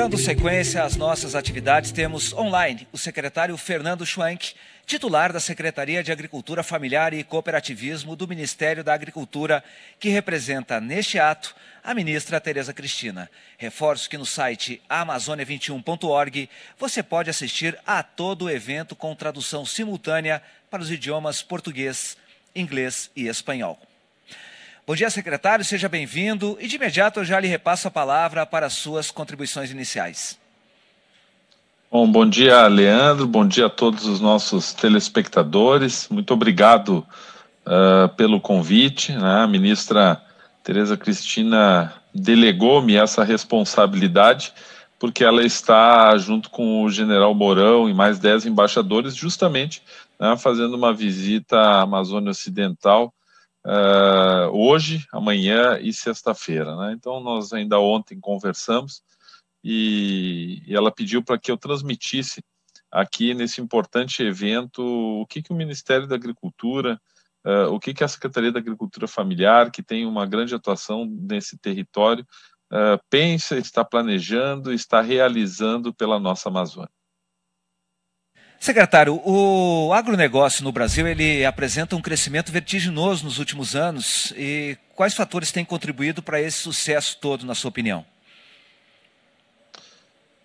Dando sequência às nossas atividades, temos online o secretário Fernando Schwenk, titular da Secretaria de Agricultura Familiar e Cooperativismo do Ministério da Agricultura, que representa neste ato a ministra Tereza Cristina. Reforço que no site amazônia21.org você pode assistir a todo o evento com tradução simultânea para os idiomas português, inglês e espanhol. Bom dia, secretário, seja bem-vindo e de imediato eu já lhe repasso a palavra para suas contribuições iniciais. Bom, bom dia, Leandro, bom dia a todos os nossos telespectadores. Muito obrigado uh, pelo convite. Né? A ministra Tereza Cristina delegou-me essa responsabilidade porque ela está junto com o general Mourão e mais dez embaixadores justamente né, fazendo uma visita à Amazônia Ocidental uh, hoje, amanhã e sexta-feira. Né? Então, nós ainda ontem conversamos e, e ela pediu para que eu transmitisse aqui nesse importante evento o que, que o Ministério da Agricultura, uh, o que, que a Secretaria da Agricultura Familiar, que tem uma grande atuação nesse território, uh, pensa, está planejando, está realizando pela nossa Amazônia. Secretário, o agronegócio no Brasil ele apresenta um crescimento vertiginoso nos últimos anos. E quais fatores têm contribuído para esse sucesso todo, na sua opinião?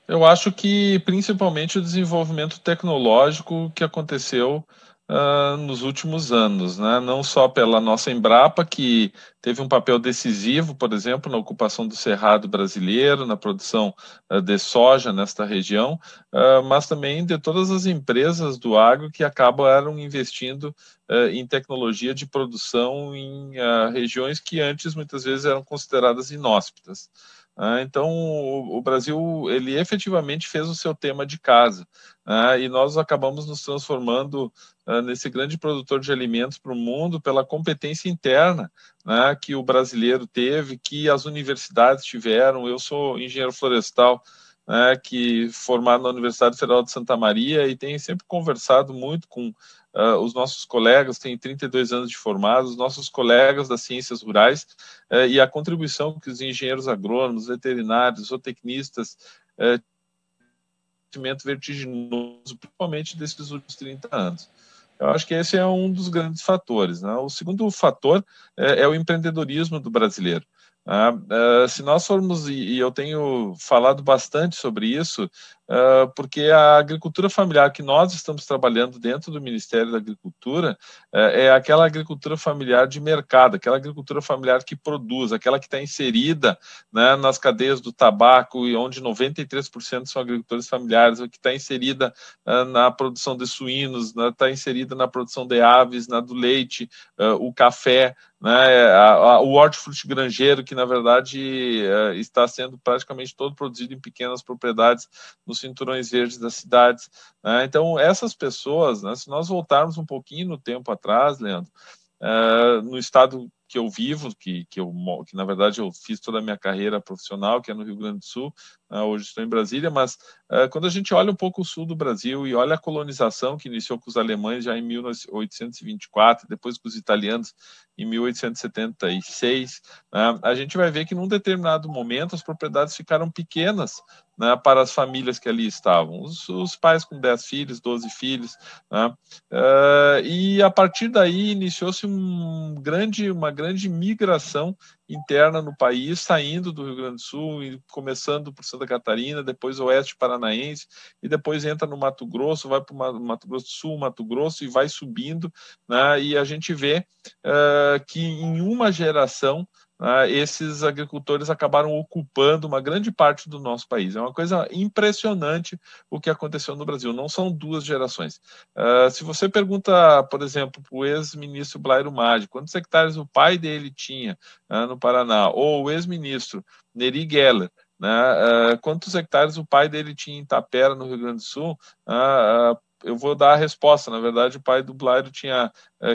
Eu acho que principalmente o desenvolvimento tecnológico que aconteceu uh, nos últimos anos, né? não só pela nossa Embrapa, que teve um papel decisivo, por exemplo, na ocupação do cerrado brasileiro, na produção uh, de soja nesta região, uh, mas também de todas as empresas do agro que acabaram investindo em tecnologia de produção em regiões que antes muitas vezes eram consideradas inóspitas. Né? então, o, o, Brasil, ele efetivamente fez o seu tema de casa, né? e nós acabamos nos transformando né, nesse grande produtor de alimentos para o mundo pela competência interna que o brasileiro teve, que as universidades tiveram. Eu sou engenheiro florestal, que formado na Universidade Federal de Santa Maria e tenho sempre conversado muito com Uh, os nossos colegas têm 32 anos de formados, os nossos colegas das ciências rurais uh, e a contribuição que os engenheiros agrônomos, veterinários, zootecnistas uh, eh, crescimento vertiginoso, principalmente desses últimos 30 anos. Eu acho que esse é um dos grandes fatores. Né? O segundo fator é, é o empreendedorismo do brasileiro. Tá? se nós formos, e eu tenho falado bastante sobre isso, ah, porque a agricultura familiar que nós estamos trabalhando dentro do Ministério da Agricultura ah, é aquela agricultura familiar de mercado, aquela agricultura familiar que produz, aquela que está inserida né, nas cadeias do tabaco e onde 93% são agricultores familiares, que está inserida ah, na produção de suínos, né, está inserida na produção de aves, na né, do leite, o café, né, a, a, o hortifruti granjeiro, que na verdade uh, está sendo praticamente todo produzido em pequenas propriedades no dos cinturões verdes das cidades. Né? Então, essas pessoas, né, se nós voltarmos um pouquinho no tempo atrás, Leandro, uh, no estado que eu vivo, que, que, eu, que na verdade eu fiz toda a minha carreira profissional, que é no Rio Grande do Sul, né? hoje estou em Brasília, mas eh, quando a gente olha um pouco o sul do Brasil e olha a colonização que iniciou com os alemães já em 1824, depois com os italianos em 1876, né? a gente vai ver que num determinado momento as propriedades ficaram pequenas né, para as famílias que ali estavam. Os, os, pais com 10 filhos, 12 filhos. Né, uh, e a partir daí iniciou-se um grande, uma grande migração interna no país, saindo do Rio Grande do Sul, começando por Santa Catarina, depois Oeste Paranaense, e depois entra no Mato Grosso, vai para o Mato Grosso do Sul, Mato Grosso, e vai subindo, né? e a gente vê uh, que em uma geração né, esses agricultores acabaram ocupando uma grande parte do nosso país. É uma coisa impressionante o que aconteceu no Brasil. Não são duas gerações. Ah, se você pergunta, por exemplo, para o ex-ministro Blairo Maggi, quantos hectares o pai dele tinha ah, no Paraná, ou o ex-ministro Neri Geller, né, ah, quantos hectares o pai dele tinha em Tapera, no Rio Grande do Sul, eu vou dar a resposta. Na verdade, o pai do Blairo tinha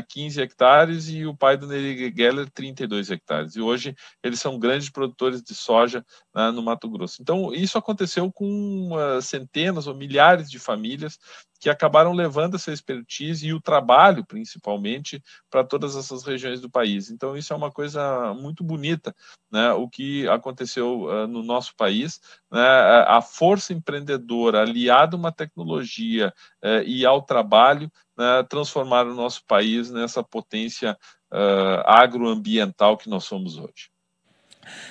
15 é, hectares e o pai do Nery Geller 32 hectares. E hoje eles são grandes produtores de soja né, no Mato Grosso. Então isso aconteceu com uh, centenas ou milhares de famílias que acabaram levando essa expertise e o trabalho, principalmente, para todas essas regiões do país. Então, isso é uma coisa muito bonita, né? o que aconteceu uh, no nosso país. Né? A força empreendedora aliada a uma tecnologia uh, e ao trabalho né, transformar o nosso país nessa potência uh, agroambiental que nós somos hoje.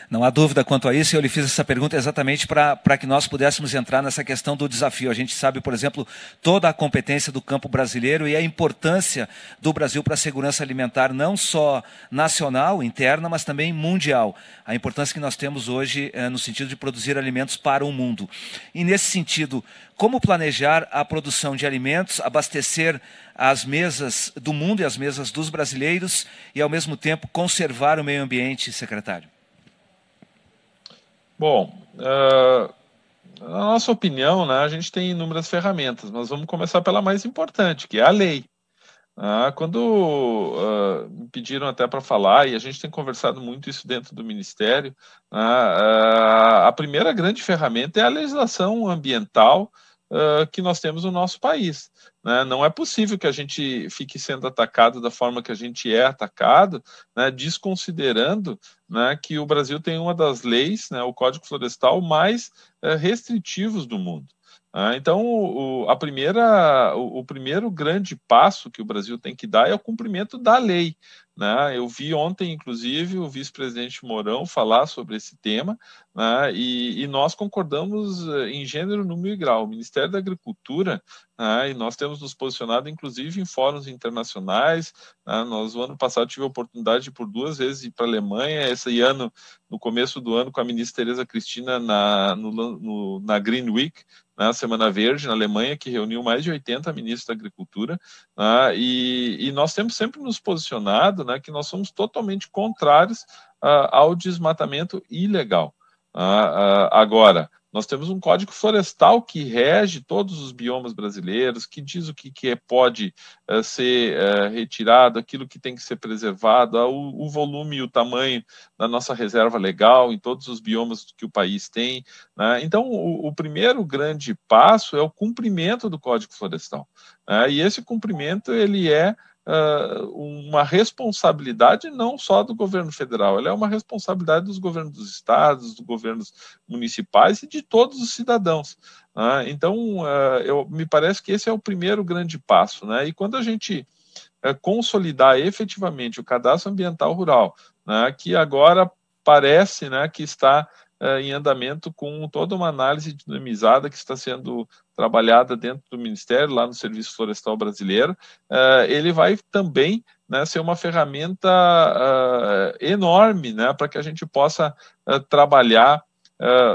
Não há dúvida quanto a isso, eu lhe fiz essa pergunta exatamente para que nós pudéssemos entrar nessa questão do desafio. A gente sabe, por exemplo, toda a competência do campo brasileiro e a importância do Brasil para a segurança alimentar, não só nacional, interna, mas também mundial. A importância que nós temos hoje é, no sentido de produzir alimentos para o mundo. E nesse sentido, como planejar a produção de alimentos, abastecer as mesas do mundo e as mesas dos brasileiros e, ao mesmo tempo, conservar o meio ambiente, secretário? Bom, uh, na nossa opinião, né, a gente tem inúmeras ferramentas, mas vamos começar pela mais importante, que é a lei. Ah, quando uh, me pediram até para falar, e a gente tem conversado muito isso dentro do Ministério, né, a primeira grande ferramenta é a legislação ambiental uh, que nós temos no nosso país. Né? Não é possível que a gente fique sendo atacado da forma que a gente é atacado, né? desconsiderando né, que o Brasil tem uma das leis, né, o Código Florestal, mais uh, restritivos do mundo. Ah, então, o, a primeira, o, o, primeiro grande passo que o Brasil tem que dar é o cumprimento da lei. Né? Eu vi ontem, inclusive, o vice-presidente Mourão falar sobre esse tema né? e, e, nós concordamos eh, em gênero, número e grau. O Ministério da Agricultura, né? e nós temos nos posicionado, inclusive, em fóruns internacionais. Né? Nós, o ano passado, tive a oportunidade de, por duas vezes, ir para a Alemanha. Esse ano, no começo do ano, com a ministra Tereza Cristina na, no, no, na Green Week, na né? Semana Verde, na Alemanha, que reuniu mais de 80 ministros da Agricultura. Né? E, e, nós temos sempre nos posicionado né, que nós somos totalmente contrários uh, ao desmatamento ilegal. Uh, uh, agora, nós temos um código florestal que rege todos os biomas brasileiros, que diz o que, que é, pode uh, ser uh, retirado, aquilo que tem que ser preservado, uh, o, o, volume e o tamanho da nossa reserva legal em todos os biomas que o país tem. Né? Então, o, o, primeiro grande passo é o cumprimento do código florestal. Né? E esse cumprimento ele é ah, uma responsabilidade não só do governo federal, ela é uma responsabilidade dos governos dos estados, dos governos municipais e de todos os cidadãos. Né? Então, ah, eu, me parece que esse é o primeiro grande passo. Né? E quando a gente eh, consolidar efetivamente o cadastro ambiental rural, né, que agora parece né, que está eh, em andamento com toda uma análise dinamizada que está sendo trabalhada dentro do Ministério, lá no Serviço Florestal Brasileiro, uh, ele vai também né, ser uma ferramenta uh, enorme né, para que a gente possa uh, trabalhar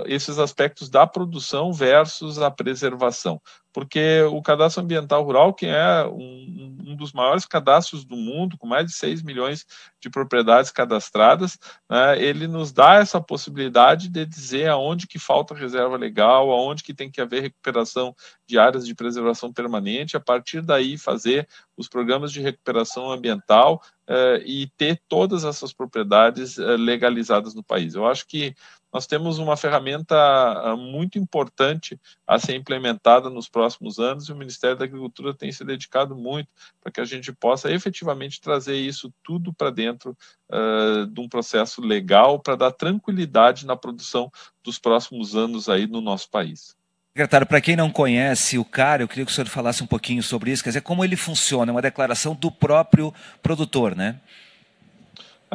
esses aspectos da produção versus a preservação porque o cadastro ambiental rural, que é um, um, dos maiores cadastros do mundo, com mais de 6 milhões de propriedades cadastradas, né, ele nos dá essa possibilidade de dizer aonde que falta reserva legal, aonde que tem que haver recuperação de áreas de preservação permanente, a partir daí fazer os programas de recuperação ambiental, uh, e ter todas essas propriedades uh, legalizadas no país. Eu acho que nós temos uma ferramenta eh, muito importante a ser implementada nos próximos anos e o Ministério da Agricultura tem se dedicado muito para que a gente possa efetivamente trazer isso tudo para dentro uh, de um processo legal para dar tranquilidade na produção dos próximos anos aí no nosso país. Secretário, para quem não conhece o CAR, eu queria que o senhor falasse um pouquinho sobre isso, quer dizer, como ele funciona, é uma declaração do próprio produtor, né?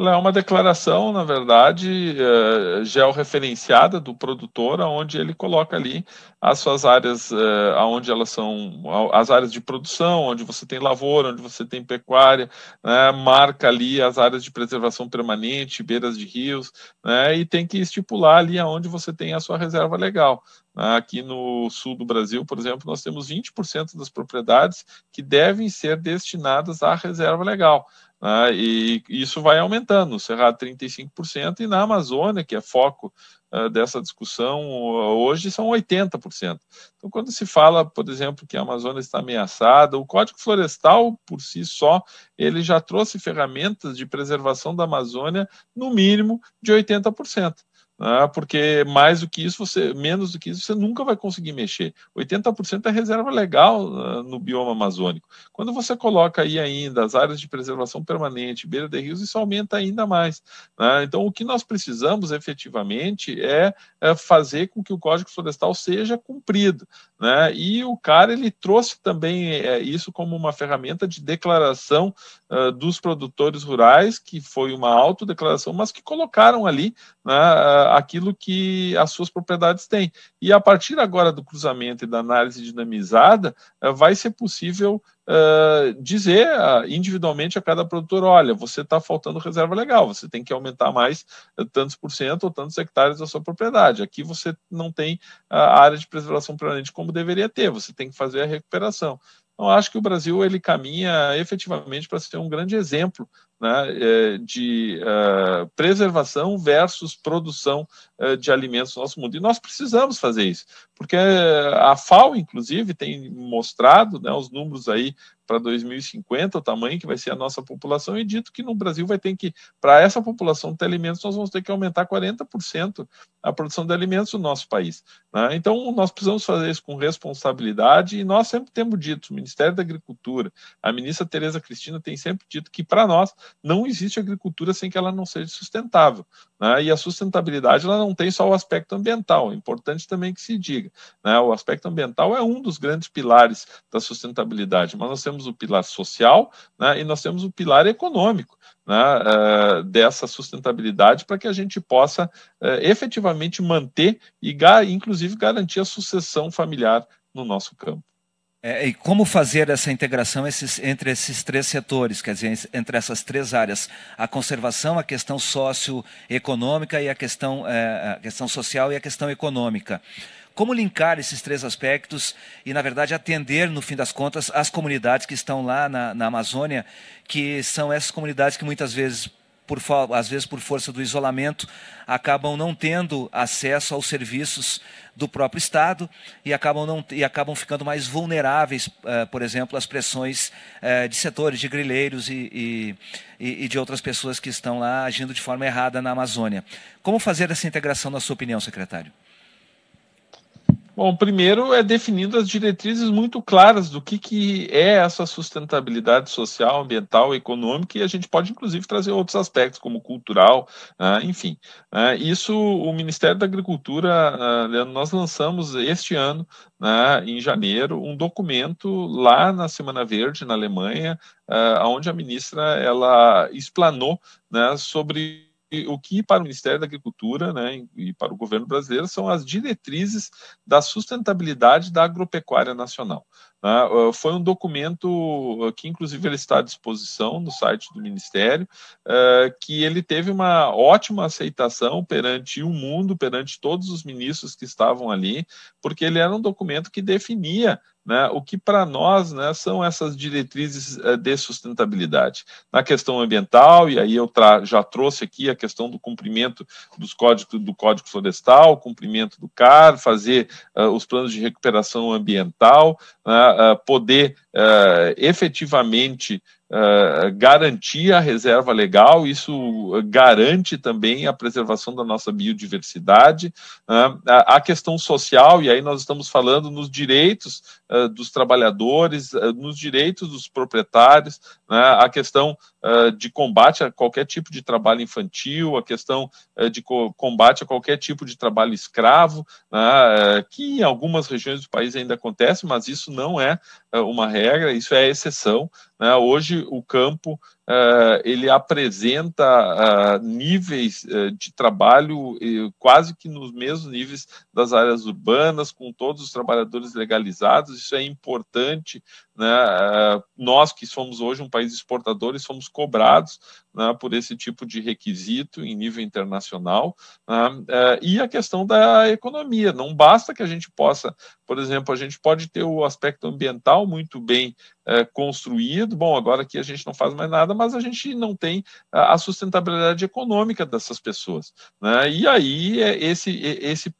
ela é uma declaração, na verdade, uh, georreferenciada do produtor, onde ele coloca ali as suas áreas, uh, eh, onde elas são, as áreas de produção, onde você tem lavoura, onde você tem pecuária, né, marca ali as áreas de preservação permanente, beiras de rios, né, e tem que estipular ali aonde você tem a sua reserva legal. Né. Aqui no sul do Brasil, por exemplo, nós temos 20% das propriedades que devem ser destinadas à reserva legal. Né? E isso vai aumentando, o Cerrado 35%, e na Amazônia, que é foco uh, dessa discussão eh, hoje, são 80%. Então, quando se fala, por exemplo, que a Amazônia está ameaçada, o Código Florestal, por si só, ele já trouxe ferramentas de preservação da Amazônia, no mínimo, de 80% né? porque mais do que isso, você, menos do que isso, você nunca vai conseguir mexer. 80% é reserva legal ah, no bioma amazônico. Quando você coloca aí ainda as áreas de preservação permanente, beira de rios, isso aumenta ainda mais. Né? Então, o que nós precisamos efetivamente é, é, fazer com que o Código Florestal seja cumprido. Né? E o cara ele trouxe também é, isso como uma ferramenta de declaração uh, dos produtores rurais, que foi uma autodeclaração, mas que colocaram ali né, uh, aquilo que as suas propriedades têm. E a partir agora do cruzamento e da análise dinamizada, uh, vai ser possível dizer ah, individualmente a cada produtor: olha, você está faltando reserva legal, você tem que aumentar mais eh, tantos por cento ou tantos hectares da sua propriedade. Aqui você não tem a área de preservação permanente como deveria ter, você tem que fazer a recuperação. Então, acho que o Brasil ele caminha efetivamente para ser um grande exemplo né, eh, de uh, preservação versus produção uh, de alimentos no nosso mundo. E nós precisamos fazer isso, porque eh, a FAO, inclusive, tem mostrado né, os números aí para 2050, o tamanho que vai ser a nossa população, e dito que no Brasil vai ter que, para essa população ter alimentos, nós vamos ter que aumentar 40% a produção de alimentos no nosso país. Né? Então, nós precisamos fazer isso com responsabilidade, e nós sempre temos dito, o Ministério da Agricultura, a ministra Tereza Cristina tem sempre dito que, para nós, não existe agricultura sem que ela não seja sustentável. Né? E a sustentabilidade ela não tem só o aspecto ambiental, é importante também que se diga. Né? O aspecto ambiental é um dos grandes pilares da sustentabilidade, mas nós temos o pilar social né? e nós temos o pilar econômico. Né, é, dessa sustentabilidade para que a gente possa é, efetivamente manter e, inclusive, garantir a sucessão familiar no nosso campo. É, e como fazer essa integração esses, entre esses três setores, quer dizer, entre essas três áreas, a conservação, a questão socioeconômica e a questão, é, a questão social e a questão econômica. Como linkar esses três aspectos e, na verdade, atender, no fim das contas, as comunidades que estão lá na, na Amazônia, que são essas comunidades que muitas vezes, por, às vezes por força do isolamento, acabam não tendo acesso aos serviços do próprio Estado e acabam, não, e acabam ficando mais vulneráveis, uh, por exemplo, às pressões uh, de setores, de grileiros e, e, e, de outras pessoas que estão lá agindo de forma errada na Amazônia. Como fazer essa integração, na sua opinião, secretário? Bom, primeiro é definindo as diretrizes muito claras do que, que é essa sustentabilidade social, ambiental, econômica, e a gente pode, inclusive, trazer outros aspectos, como cultural, né, enfim. Né. isso, o Ministério da Agricultura, ah, Leandro, nós lançamos este ano, né, em janeiro, um documento lá na Semana Verde, na Alemanha, ah, onde a ministra ela explanou né, sobre o que para o Ministério da Agricultura né, e para o governo brasileiro são as diretrizes da sustentabilidade da agropecuária nacional. Né? Ah, foi um documento ah, que, inclusive, ele está à disposição no site do Ministério, ah, que ele teve uma ótima aceitação perante o mundo, perante todos os ministros que estavam ali, porque ele era um documento que definia né, o que para nós né, são essas diretrizes eh, de sustentabilidade. Na questão ambiental, e aí eu já trouxe aqui a questão do cumprimento dos códigos do Código Florestal, cumprimento do CAR, fazer eh, os planos de recuperação ambiental, né, ah, poder uh, efetivamente uh, garantir a reserva legal, isso garante também a preservação da nossa biodiversidade. A, a, questão social, e aí nós estamos falando nos direitos eh, dos trabalhadores, eh, nos direitos dos proprietários, né, a questão uh, de combate a qualquer tipo de trabalho infantil, a questão de co combate a qualquer tipo de trabalho escravo, né, que em algumas regiões do país ainda acontece, mas isso não é uma regra, isso é exceção. Né, hoje o campo ah, ele apresenta ah, níveis eh, de trabalho quase que nos mesmos níveis das áreas urbanas, com todos os trabalhadores legalizados. Isso é importante. Né? Ah, nós que somos hoje um país exportador e somos cobrados né, por esse tipo de requisito em nível internacional, né, é, e a questão da economia. Não basta que a gente possa, por exemplo, a gente pode ter o aspecto ambiental muito bem é, construído. Bom, agora aqui a gente não faz mais nada, mas a gente não tem é, a sustentabilidade econômica dessas pessoas. Né? E aí esse, esse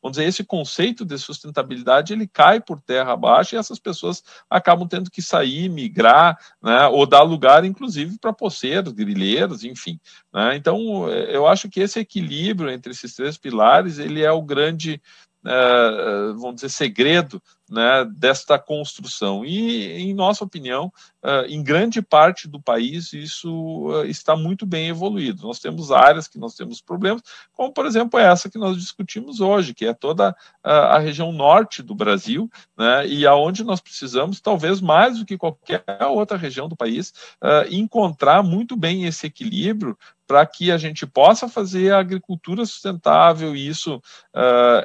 vamos dizer, esse conceito de sustentabilidade ele cai por terra abaixo e essas pessoas acabam tendo que sair, migrar, né, ou dar lugar, inclusive, para poceiros, grileiros, enfim. Né? Então, é, eu acho que esse equilíbrio entre esses três pilares ele é o grande, uh, vamos dizer, segredo né, desta construção. E, em nossa opinião, eh, em grande parte do país, isso eh, está muito bem evoluído. Nós temos áreas que nós temos problemas, como, por exemplo, essa que nós discutimos hoje, que é toda eh, a região norte do Brasil, né, e aonde nós precisamos, talvez mais do que qualquer outra região do país, encontrar muito bem esse equilíbrio para que a gente possa fazer a agricultura sustentável, e isso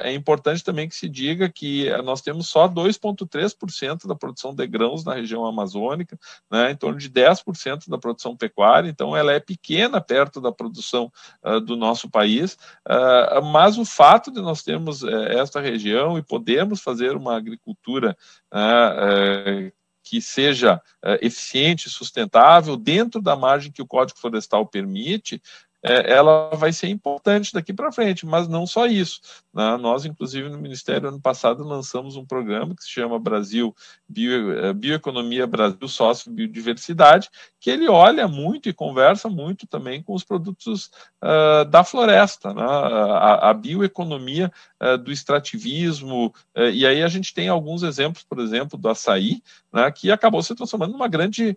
é importante também que se diga que nós temos só 2,3% da produção de grãos na região amazônica, né, em torno de 10% da produção pecuária, então ela é pequena perto da produção uh, do nosso país, uh, mas o fato de nós termos uh, esta região e podemos fazer uma agricultura ah, eh, que seja uh, eficiente, sustentável, dentro da margem que o Código Florestal permite, é, ela vai ser importante daqui para frente, mas não só isso. Né? Nós, inclusive, no Ministério, ano passado, lançamos um programa que se chama Brasil Bio, eh, Bioeconomia Brasil Sócio Biodiversidade, que ele olha muito e conversa muito também com os produtos uh, da floresta, né? a, a, bioeconomia uh, do extrativismo, uh, e aí a gente tem alguns exemplos, por exemplo, do açaí, né, que acabou se transformando numa grande,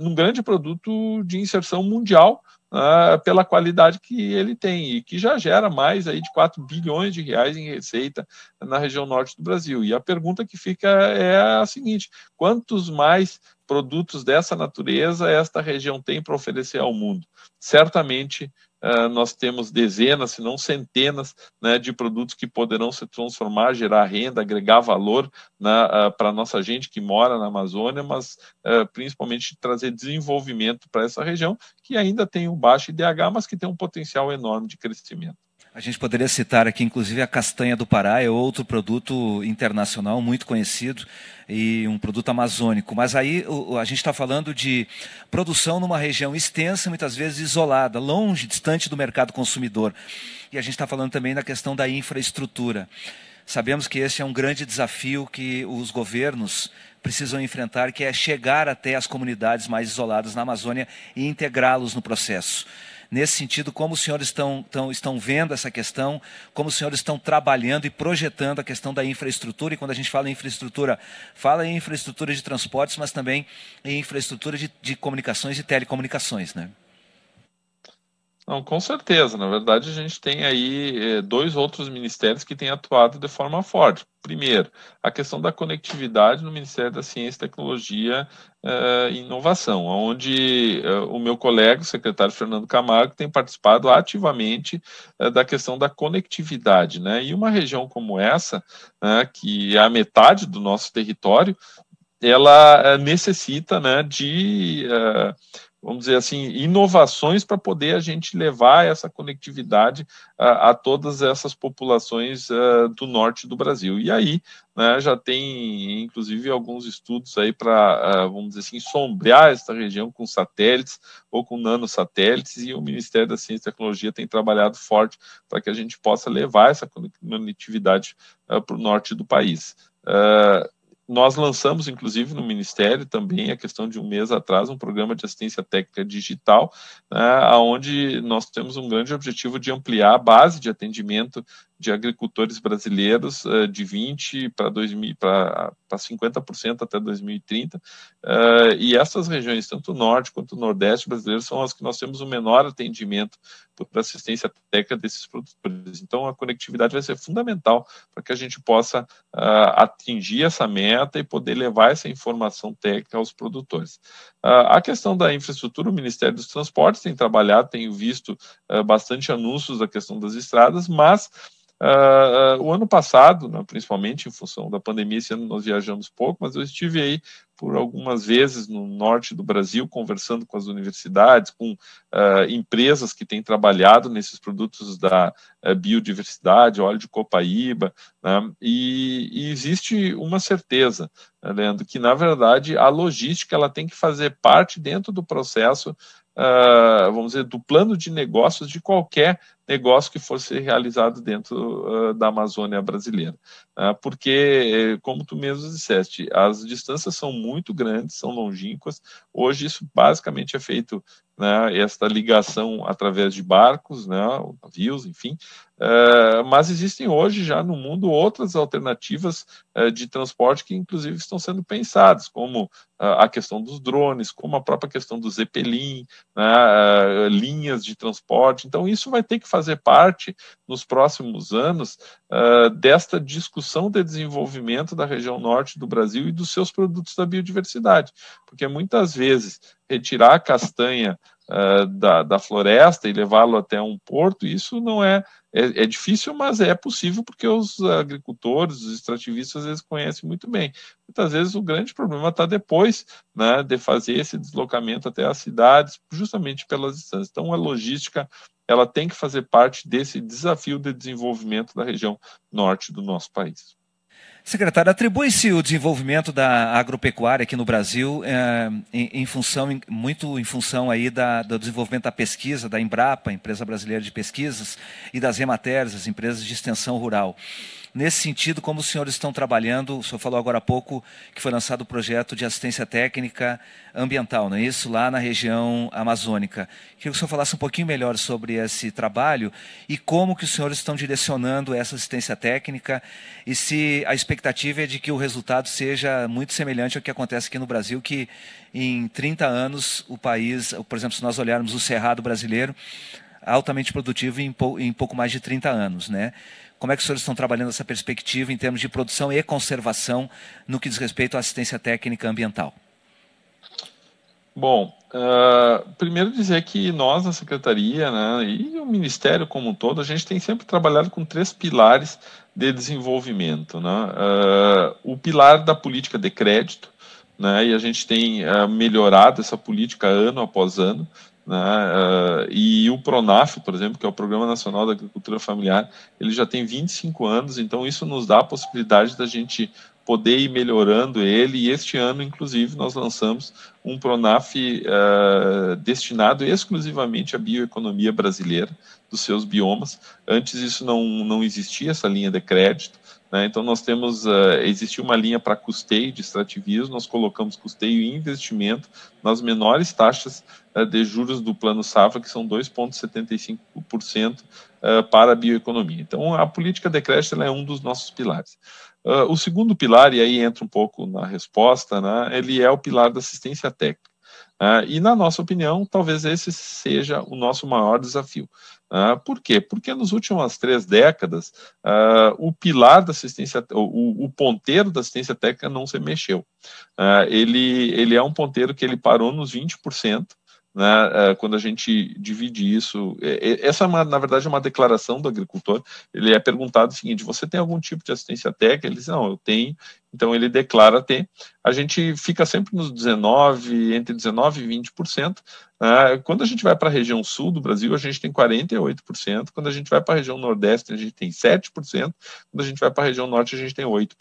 num grande produto de inserção mundial, ah, pela qualidade que ele tem e que já gera mais aí de 4 bilhões de reais em receita na região norte do Brasil. E a pergunta que fica é a seguinte: quantos mais produtos dessa natureza esta região tem para oferecer ao mundo? Certamente ah, nós temos dezenas, se não centenas, né, de produtos que poderão se transformar, gerar renda, agregar valor né, uh, ah, para nossa gente que mora na Amazônia, mas uh, principalmente trazer desenvolvimento para essa região que ainda tem um baixo IDH, mas que tem um potencial enorme de crescimento. A gente poderia citar aqui, inclusive, a castanha do Pará, é outro produto internacional muito conhecido e um produto amazônico. Mas aí a gente está falando de produção numa região extensa, muitas vezes isolada, longe, distante do mercado consumidor. E a gente está falando também da questão da infraestrutura. Sabemos que esse é um grande desafio que os governos precisam enfrentar, que é chegar até as comunidades mais isoladas na Amazônia e integrá-los no processo nesse sentido, como os senhores estão, estão, estão vendo essa questão, como os senhores estão trabalhando e projetando a questão da infraestrutura. E quando a gente fala em infraestrutura, fala em infraestrutura de transportes, mas também em infraestrutura de, de comunicações e telecomunicações, né? Não, com certeza. Na verdade, a gente tem aí eh, dois outros ministérios que têm atuado de forma forte. Primeiro, a questão da conectividade no Ministério da Ciência, Tecnologia eh, e Inovação, onde eh, o meu colega, o secretário Fernando Camargo, tem participado ativamente eh, da questão da conectividade. Né? E uma região como essa, né, que é a metade do nosso território, ela eh, necessita né, de eh, vamos dizer assim, inovações para poder a gente levar essa conectividade a, ah, a todas essas populações a, ah, do norte do Brasil. E aí, né, já tem inclusive alguns estudos aí para, ah, vamos dizer assim, sombrear esta região com satélites ou com nanosatélites, e o Ministério da Ciência e Tecnologia tem trabalhado forte para que a gente possa levar essa conectividade para o norte do país. Nós lançamos, inclusive, no Ministério também, a questão de um mês atrás, um programa de assistência técnica digital, né, onde nós temos um grande objetivo de ampliar a base de atendimento de agricultores brasileiros uh, de 20 para 2000 para 50% até 2030. Uh, eh, e essas regiões, tanto o norte quanto o nordeste brasileiro, são as que nós temos o menor atendimento para assistência técnica desses produtores. Então, a conectividade vai ser fundamental para que a gente possa uh, atingir essa meta e poder levar essa informação técnica aos produtores. Ah, a questão da infraestrutura, o Ministério dos Transportes tem trabalhado, tenho visto ah, bastante anúncios da questão das estradas, mas Uh, uh, o ano passado, né, principalmente em função da pandemia, esse ano nós viajamos pouco, mas eu estive aí por algumas vezes no norte do Brasil, conversando com as universidades, com uh, empresas que têm trabalhado nesses produtos da uh, biodiversidade, óleo de copaíba, né? e, e, existe uma certeza, né, Leandro, que na verdade a logística ela tem que fazer parte dentro do processo uh, vamos dizer, do plano de negócios de qualquer negócio que fosse realizado dentro uh, da Amazônia brasileira. Uh, porque, eh, como tu mesmo disseste, as distâncias são muito grandes, são longínquas. Hoje, isso basicamente é feito, né, esta ligação através de barcos, né, navios, enfim, eh, mas existem hoje já no mundo outras alternativas uh, de transporte que, inclusive, estão sendo pensadas, como uh, a questão dos drones, como a própria questão do Zeppelin, né, linhas de transporte. Então, isso vai ter que fazer parte, nos próximos anos, desta discussão de desenvolvimento da região norte do Brasil e dos seus produtos da biodiversidade, porque muitas vezes retirar a castanha uh, da, da floresta e levá-lo até um porto, isso não é, é, é, difícil, mas é possível porque os agricultores, os extrativistas, eles conhecem muito bem. Muitas vezes o grande problema está depois né, de fazer esse deslocamento até as cidades, justamente pelas distâncias. Então, a logística ela tem que fazer parte desse desafio de desenvolvimento da região norte do nosso país. Secretário, atribui-se o desenvolvimento da agropecuária aqui no Brasil é, em, em, função, em, muito em função aí da, do desenvolvimento da pesquisa, da Embrapa, Empresa Brasileira de Pesquisas, e das Rematérias, as empresas de extensão rural nesse sentido, como os senhores estão trabalhando? O senhor falou agora há pouco que foi lançado o projeto de assistência técnica ambiental, não é isso? Lá na região amazônica. Queria que o senhor falasse um pouquinho melhor sobre esse trabalho e como que os senhores estão direcionando essa assistência técnica e se a expectativa é de que o resultado seja muito semelhante ao que acontece aqui no Brasil, que em 30 anos o país, por exemplo, se nós olharmos o Cerrado brasileiro, altamente produtivo em, em pouco mais de 30 anos, né? Como é que os senhores estão trabalhando essa perspectiva em termos de produção e conservação no que diz respeito à assistência técnica ambiental? Bom, uh, primeiro dizer que nós, a Secretaria né, e o Ministério como um todo, a gente tem sempre trabalhado com três pilares de desenvolvimento. Né? Uh, o pilar da política de crédito, né, e a gente tem uh, melhorado essa política ano após ano, né? Uh, e o PRONAF, por exemplo, que é o Programa Nacional da Agricultura Familiar, ele já tem 25 anos, então isso nos dá a possibilidade da gente poder ir melhorando ele, e este ano, inclusive, nós lançamos um PRONAF uh, destinado exclusivamente à bioeconomia brasileira, dos seus biomas. Antes isso não, não existia, essa linha de crédito, né? Então, nós temos, uh, existe uma linha para custeio de extrativismo, nós colocamos custeio e investimento nas menores taxas uh, de juros do Plano Safra, que são 2,75% uh, eh, para a bioeconomia. Então, a política de crédito é um dos nossos pilares. Uh, o segundo pilar, e aí entra um pouco na resposta, né, ele é o pilar da assistência técnica. Uh, e, na nossa opinião, talvez esse seja o nosso maior desafio. Ah, por quê? Porque nas últimas três décadas, ah, o pilar da assistência, o, o, ponteiro da assistência técnica não se mexeu. Ah, ele, ele é um ponteiro que ele parou nos 20%, né, quando a gente divide isso. É, é, essa, é uma, na verdade, é uma declaração do agricultor. Ele é perguntado o seguinte: você tem algum tipo de assistência técnica? Ele diz: não, eu tenho, então ele declara ter. A gente fica sempre nos 19, entre 19 e 20%. Né? Quando a gente vai para a região sul do Brasil, a gente tem 48%. Quando a gente vai para a região nordeste, a gente tem 7%. Quando a gente vai para a região norte, a gente tem 8%.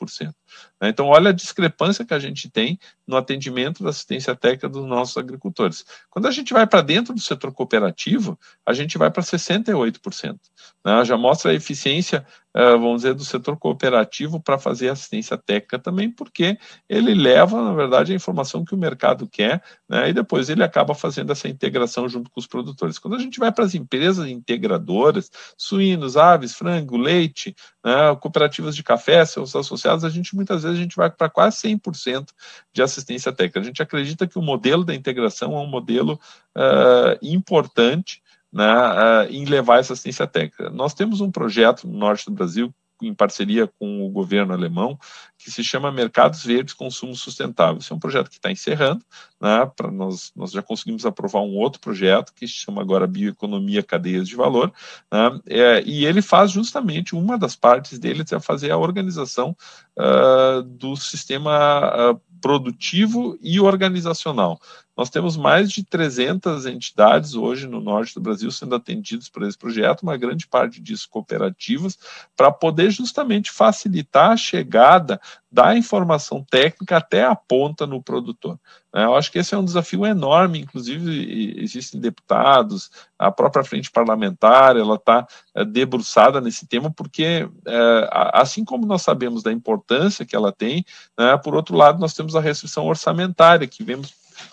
Né? Então, olha a discrepância que a gente tem no atendimento da assistência técnica dos nossos agricultores. Quando a gente vai para dentro do setor cooperativo, a gente vai para 68%. Né? Já mostra a eficiência ah, vamos dizer, do setor cooperativo para fazer assistência técnica também, porque ele leva, na verdade, a informação que o mercado quer, né, e depois ele acaba fazendo essa integração junto com os produtores. Quando a gente vai para as empresas integradoras, suínos, aves, frango, leite, né, cooperativas de café, seus associados, a gente muitas vezes a gente vai para quase 100% de assistência técnica. A gente acredita que o modelo da integração é um modelo uh, importante, né, eh, em levar essa ciência técnica. Nós temos um projeto no norte do Brasil, em parceria com o governo alemão, que se chama Mercados Verdes Consumo Sustentável. Esse é um projeto que está encerrando, né, nós, nós já conseguimos aprovar um outro projeto, que se chama agora Bioeconomia Cadeias de Valor, né, é, e ele faz justamente, uma das partes dele é fazer a organização uh, do sistema uh, produtivo e organizacional. Nós temos mais de 300 entidades hoje no norte do Brasil sendo atendidas por esse projeto, uma grande parte disso cooperativas, para poder justamente facilitar a chegada da informação técnica até a ponta no produtor. Né? Eu acho que esse é um desafio enorme, inclusive existem deputados, a própria frente parlamentar, ela está é, debruçada nesse tema, porque é, assim como nós sabemos da importância que ela tem, né, por outro lado nós temos a restrição orçamentária, que vemos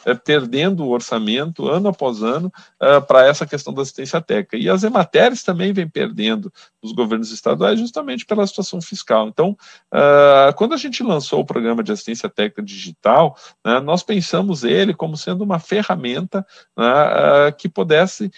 eh, perdendo o orçamento ano após ano eh, para essa questão da assistência técnica. E as EMATERES também vem perdendo nos governos estaduais justamente pela situação fiscal. Então, eh, quando a gente lançou o programa de assistência técnica digital, né, nós pensamos ele como sendo uma ferramenta né, que pudesse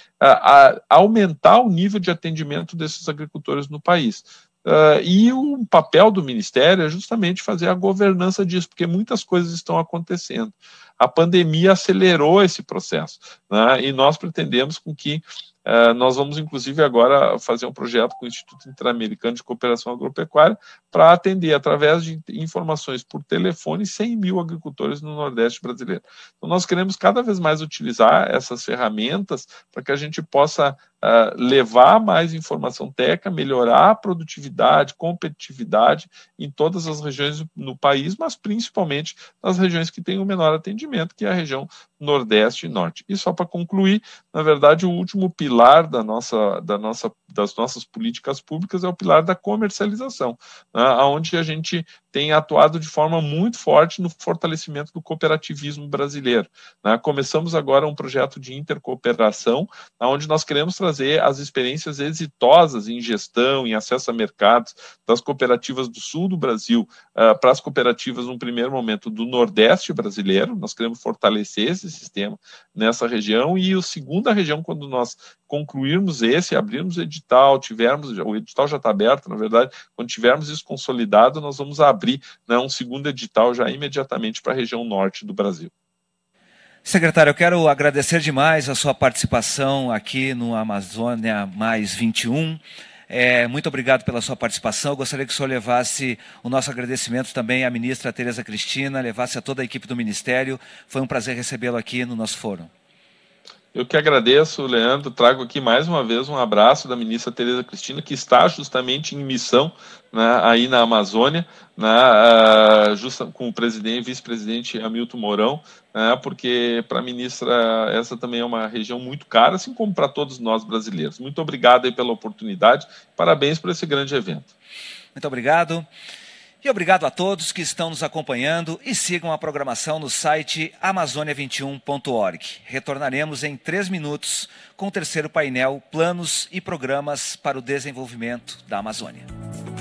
aumentar o nível de atendimento desses agricultores no país. Uh, e o papel do Ministério é justamente fazer a governança disso, porque muitas coisas estão acontecendo. A pandemia acelerou esse processo, né, e nós pretendemos com que uh, nós vamos, inclusive, agora fazer um projeto com o Instituto Interamericano de Cooperação Agropecuária para atender, através de informações por telefone, 100 mil agricultores no Nordeste brasileiro. Então, nós queremos cada vez mais utilizar essas ferramentas para que a gente possa uh, levar mais informação técnica, melhorar a produtividade, competitividade em todas as regiões no país, mas principalmente nas regiões que têm o menor atendimento, que é a região Nordeste e Norte. E só para concluir, na verdade, o último pilar da nossa, da nossa, das nossas políticas públicas é o pilar da comercialização, né, onde a gente tem atuado de forma muito forte no fortalecimento do cooperativismo brasileiro. Né? Começamos agora um projeto de intercooperação, né, onde nós queremos trazer as experiências exitosas em gestão, em acesso a mercados das cooperativas do sul do Brasil uh, para as cooperativas, num primeiro momento, do Nordeste brasileiro. Nós queremos fortalecer esse sistema nessa região e a segunda região, quando nós concluirmos esse, abrirmos o edital, tivermos, o edital já está aberto, na verdade, quando tivermos isso consolidado, nós vamos abrir abrir né, um segundo edital já imediatamente para a região norte do Brasil. Secretário, eu quero agradecer demais a sua participação aqui no Amazônia Mais 21. É, muito obrigado pela sua participação. Eu gostaria que o senhor levasse o nosso agradecimento também à ministra Tereza Cristina, levasse a toda a equipe do Ministério. Foi um prazer recebê-lo aqui no nosso fórum. Eu que agradeço, Leandro. Trago aqui mais uma vez um abraço da ministra Tereza Cristina, que está justamente em missão né, aí na Amazônia, né, ah, justa, com o presidente, vice-presidente Hamilton Mourão, né, porque para a ministra essa também é uma região muito cara, assim como para todos nós brasileiros. Muito obrigado pela oportunidade. Parabéns por esse grande evento. Muito obrigado. E obrigado a todos que estão nos acompanhando e sigam a programação no site amazônia21.org. Retornaremos em três minutos com o terceiro painel Planos e Programas para o Desenvolvimento da Amazônia.